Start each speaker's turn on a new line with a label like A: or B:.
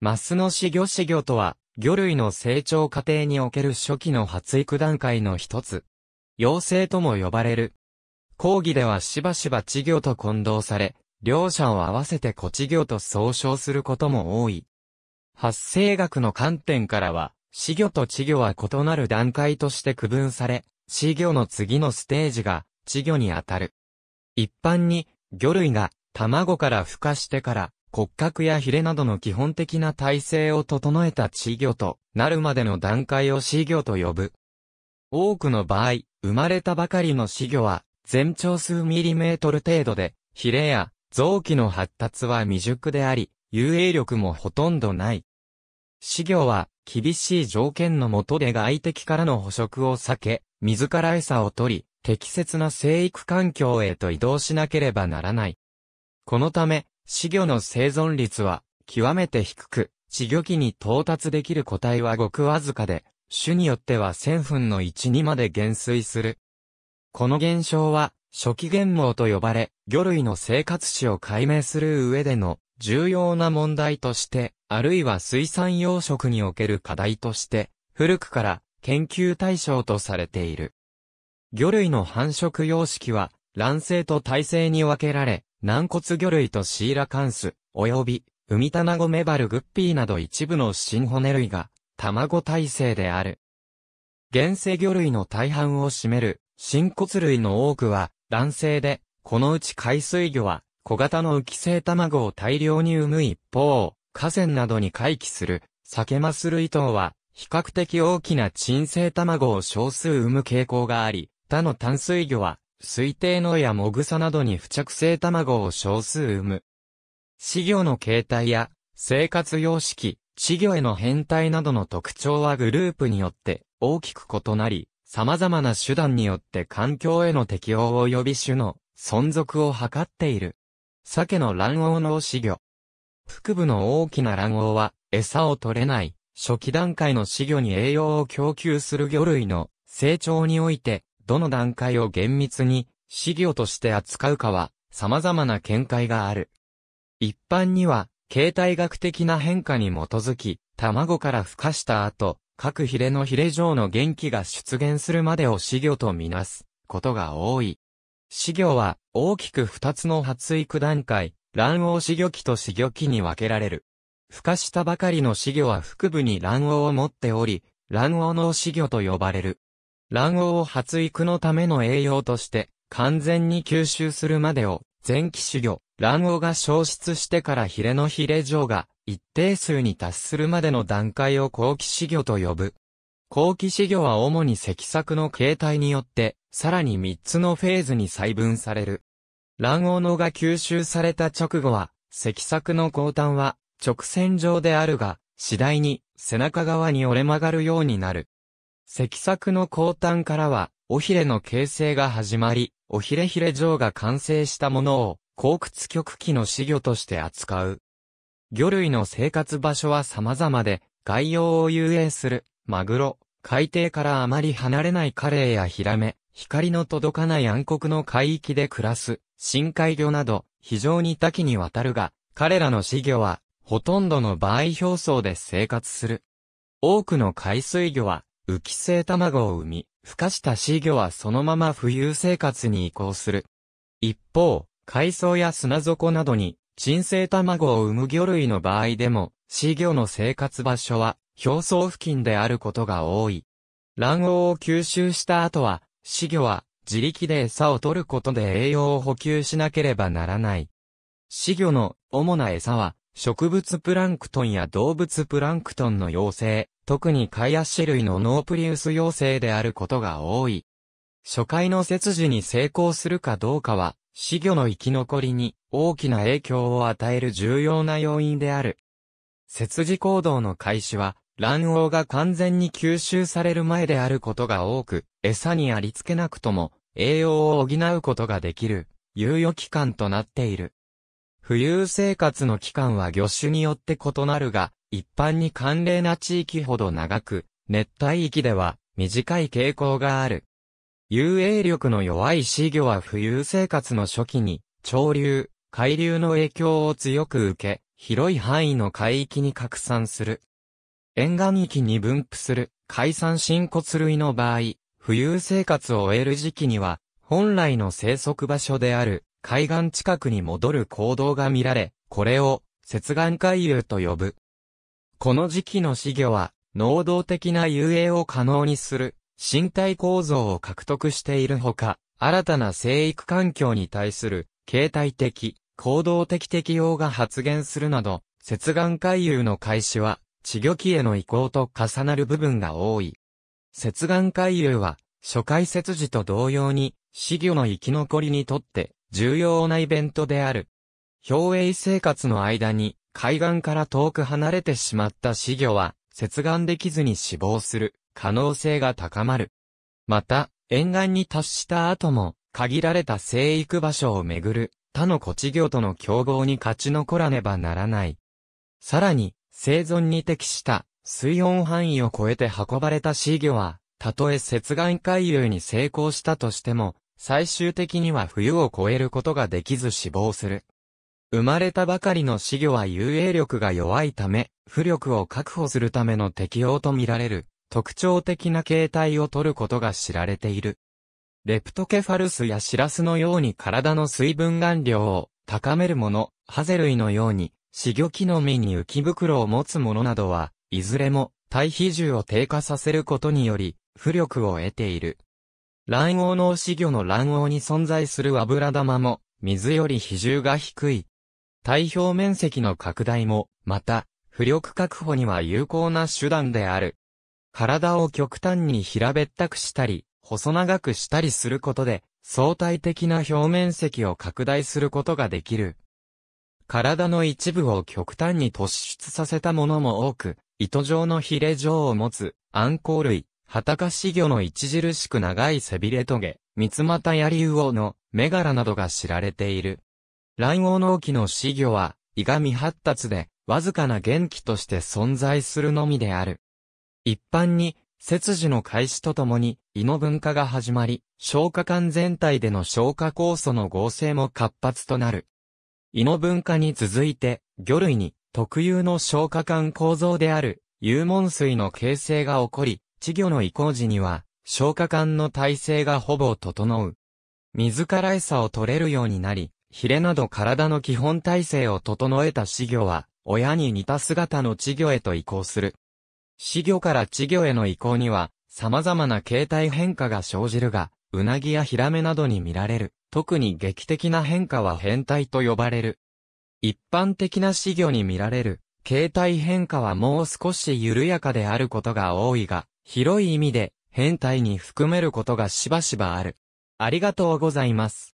A: マスの死魚死魚とは、魚類の成長過程における初期の発育段階の一つ。幼生とも呼ばれる。講義ではしばしば稚魚と混同され、両者を合わせて小稚魚と総称することも多い。発生学の観点からは、死魚と稚魚は異なる段階として区分され、死魚の次のステージが稚魚にあたる。一般に、魚類が卵から孵化してから骨格やヒレなどの基本的な体制を整えた稚魚となるまでの段階を死魚と呼ぶ。多くの場合、生まれたばかりの死魚は全長数ミリメートル程度で、ヒレや臓器の発達は未熟であり、遊泳力もほとんどない。死魚は厳しい条件の下で外敵からの捕食を避け、自ら餌を取り、適切な生育環境へと移動しなければならない。このため、死魚の生存率は極めて低く、死魚期に到達できる個体はごくわずかで、種によっては1000分の1にまで減衰する。この現象は、初期原毛と呼ばれ、魚類の生活史を解明する上での重要な問題として、あるいは水産養殖における課題として、古くから研究対象とされている。魚類の繁殖様式は、卵性と胎性に分けられ、軟骨魚類とシーラカンス、及び、ウミタナゴメバルグッピーなど一部の新骨類が、卵体制である。原生魚類の大半を占める、新骨類の多くは、男性で、このうち海水魚は、小型の浮き性卵を大量に産む一方、河川などに回帰する、サケマス類等は、比較的大きな沈性卵を少数産む傾向があり、他の淡水魚は、水底のやもぐさなどに付着性卵を少数産む。飼魚の形態や生活様式、稚魚への変態などの特徴はグループによって大きく異なり、様々な手段によって環境への適応及び種の存続を図っている。鮭の卵黄の飼魚。腹部の大きな卵黄は餌を取れない初期段階の飼魚に栄養を供給する魚類の成長においてどの段階を厳密に、資料として扱うかは、様々な見解がある。一般には、形態学的な変化に基づき、卵から孵化した後、各ヒレのヒレ状の元気が出現するまでを死魚とみなすことが多い。死魚は大きく二つの発育段階、卵黄死魚期と死魚期に分けられる。孵化したばかりの死魚は腹部に卵黄を持っており、卵黄の死魚と呼ばれる。卵黄を発育のための栄養として、完全に吸収するまでを、前期種魚、卵黄が消失してからヒレのヒレ状が、一定数に達するまでの段階を後期種魚と呼ぶ。後期種魚は主に積作の形態によって、さらに3つのフェーズに細分される。卵黄のが吸収された直後は、積作の後端は直線上であるが、次第に背中側に折れ曲がるようになる。積作の後端からは、おひれの形成が始まり、おひれひれ状が完成したものを、甲屈極器の死魚として扱う。魚類の生活場所は様々で、外洋を遊泳する、マグロ、海底からあまり離れないカレイやヒラメ、光の届かない暗黒の海域で暮らす、深海魚など、非常に多岐にわたるが、彼らの死魚は、ほとんどの場合表層で生活する。多くの海水魚は、浮き性卵を産み、孵化した飼魚はそのまま浮遊生活に移行する。一方、海藻や砂底などに、沈静卵を産む魚類の場合でも、稚魚の生活場所は、表層付近であることが多い。卵黄を吸収した後は、稚魚は自力で餌を取ることで栄養を補給しなければならない。稚魚の主な餌は、植物プランクトンや動物プランクトンの妖精。特にカイアッシ類のノープリウス要請であることが多い。初回の切除に成功するかどうかは、死魚の生き残りに大きな影響を与える重要な要因である。切除行動の開始は、卵黄が完全に吸収される前であることが多く、餌にありつけなくとも、栄養を補うことができる、猶予期間となっている。浮遊生活の期間は魚種によって異なるが、一般に寒冷な地域ほど長く、熱帯域では短い傾向がある。遊泳力の弱い死魚は浮遊生活の初期に、潮流、海流の影響を強く受け、広い範囲の海域に拡散する。沿岸域に分布する海産新骨類の場合、浮遊生活を終える時期には、本来の生息場所である海岸近くに戻る行動が見られ、これを接岸海流と呼ぶ。この時期の死魚は、能動的な遊泳を可能にする、身体構造を獲得しているほか、新たな生育環境に対する、形態的、行動的適応が発現するなど、接岸回遊の開始は、地魚期への移行と重なる部分が多い。接岸回遊は、初回節時と同様に、死魚の生き残りにとって、重要なイベントである。表泳生活の間に、海岸から遠く離れてしまった死魚は、接岸できずに死亡する可能性が高まる。また、沿岸に達した後も、限られた生育場所をめぐる他の古稚魚との競合に勝ち残らねばならない。さらに、生存に適した水温範囲を超えて運ばれた死魚は、たとえ接岸回遊に成功したとしても、最終的には冬を越えることができず死亡する生まれたばかりの死魚は遊泳力が弱いため、浮力を確保するための適応とみられる、特徴的な形態を取ることが知られている。レプトケファルスやシラスのように体の水分含量を高めるもの、ハゼ類のように、死魚木の実に浮き袋を持つものなどは、いずれも体比重を低下させることにより、浮力を得ている。卵黄の死魚の卵黄に存在する油玉も、水より比重が低い。体表面積の拡大も、また、浮力確保には有効な手段である。体を極端に平べったくしたり、細長くしたりすることで、相対的な表面積を拡大することができる。体の一部を極端に突出させたものも多く、糸状のヒレ状を持つ、アンコウ類、ハタカシ魚の著しく長い背びれトゲ、三股やりオの、メガラなどが知られている。卵黄農機の死魚は、胃が未発達で、わずかな元気として存在するのみである。一般に、節樹の開始とともに、胃の分化が始まり、消化管全体での消化酵素の合成も活発となる。胃の分化に続いて、魚類に特有の消化管構造である、有門水の形成が起こり、稚魚の移行時には、消化管の体制がほぼ整う。水から餌を取れるようになり、ヒレなど体の基本体制を整えた稚魚は、親に似た姿の稚魚へと移行する。稚魚から稚魚への移行には、様々な形態変化が生じるが、うなぎやヒラメなどに見られる、特に劇的な変化は変態と呼ばれる。一般的な死魚に見られる、形態変化はもう少し緩やかであることが多いが、広い意味で、変態に含めることがしばしばある。ありがとうございます。